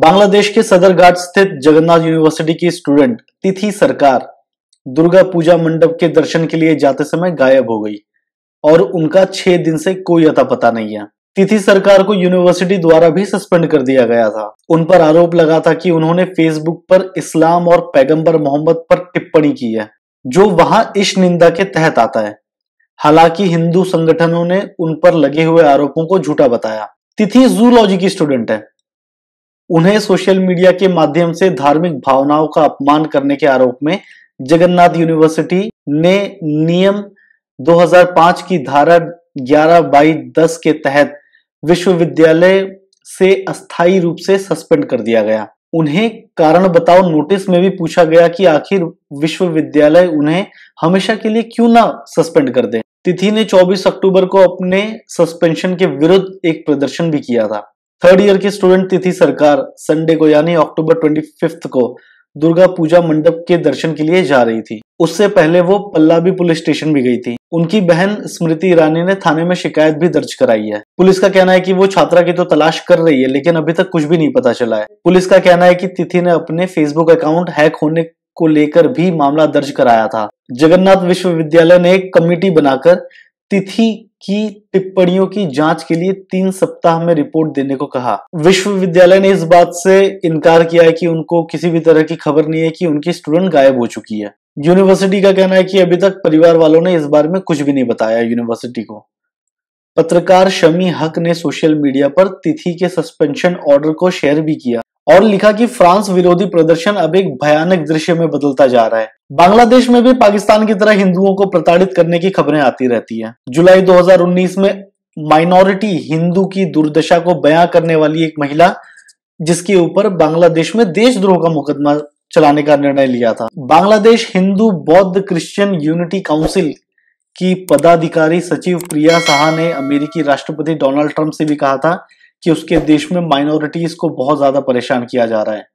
बांग्लादेश के सदरघाट स्थित जगन्नाथ यूनिवर्सिटी की स्टूडेंट तिथि सरकार दुर्गा पूजा मंडप के दर्शन के लिए जाते समय गायब हो गई और उनका छह दिन से कोई अता पता नहीं है तिथि सरकार को यूनिवर्सिटी द्वारा भी सस्पेंड कर दिया गया था उन पर आरोप लगा था कि उन्होंने फेसबुक पर इस्लाम और पैगंबर मोहम्मद पर टिप्पणी की है जो वहां इस निंदा के तहत आता है हालांकि हिंदू संगठनों ने उन पर लगे हुए आरोपों को झूठा बताया तिथि जूलॉजी की स्टूडेंट है उन्हें सोशल मीडिया के माध्यम से धार्मिक भावनाओं का अपमान करने के आरोप में जगन्नाथ यूनिवर्सिटी ने नियम 2005 की धारा ग्यारह बाई दस के तहत विश्वविद्यालय से अस्थायी रूप से सस्पेंड कर दिया गया उन्हें कारण बताओ नोटिस में भी पूछा गया कि आखिर विश्वविद्यालय उन्हें हमेशा के लिए क्यों ना सस्पेंड कर दे तिथि ने 24 अक्टूबर को अपने सस्पेंशन के विरुद्ध एक प्रदर्शन भी किया था थर्ड ईयर की स्टूडेंट तिथि सरकार संडे को यानी अक्टूबर ट्वेंटी को दुर्गा पूजा मंडप के दर्शन के लिए जा रही थी उससे पहले वो पल्लाबी पुलिस स्टेशन भी गई थी उनकी बहन स्मृति ईरानी ने थाने में शिकायत भी दर्ज कराई है पुलिस का कहना है कि वो छात्रा की तो तलाश कर रही है लेकिन अभी तक कुछ भी नहीं पता चला है पुलिस का कहना है कि तिथि ने अपने फेसबुक अकाउंट हैक होने को लेकर भी मामला दर्ज कराया था जगन्नाथ विश्वविद्यालय ने एक कमेटी बनाकर तिथि की टिप्पणियों की जांच के लिए तीन सप्ताह में रिपोर्ट देने को कहा विश्वविद्यालय ने इस बात से इनकार किया है कि उनको किसी भी तरह की खबर नहीं है कि उनकी स्टूडेंट गायब हो चुकी है यूनिवर्सिटी का कहना है कि अभी तक परिवार वालों ने इस बारे में कुछ भी नहीं बताया यूनिवर्सिटी को पत्रकार शमी हक ने सोशल मीडिया पर तिथि के सस्पेंशन ऑर्डर को शेयर भी किया और लिखा कि फ्रांस विरोधी प्रदर्शन अब एक भयानक दृश्य में बदलता जा रहा है बांग्लादेश में भी पाकिस्तान की तरह हिंदुओं को प्रताड़ित करने की खबरें आती रहती हैं। जुलाई 2019 में माइनॉरिटी हिंदू की दुर्दशा को बयां करने वाली एक महिला जिसके ऊपर बांग्लादेश में देशद्रोह का मुकदमा चलाने का निर्णय लिया था बांग्लादेश हिंदू बौद्ध क्रिश्चियन यूनिटी काउंसिल की पदाधिकारी सचिव प्रिया साहा ने अमेरिकी राष्ट्रपति डोनाल्ड ट्रंप से भी कहा था कि उसके देश में माइनॉरिटीज को बहुत ज्यादा परेशान किया जा रहा है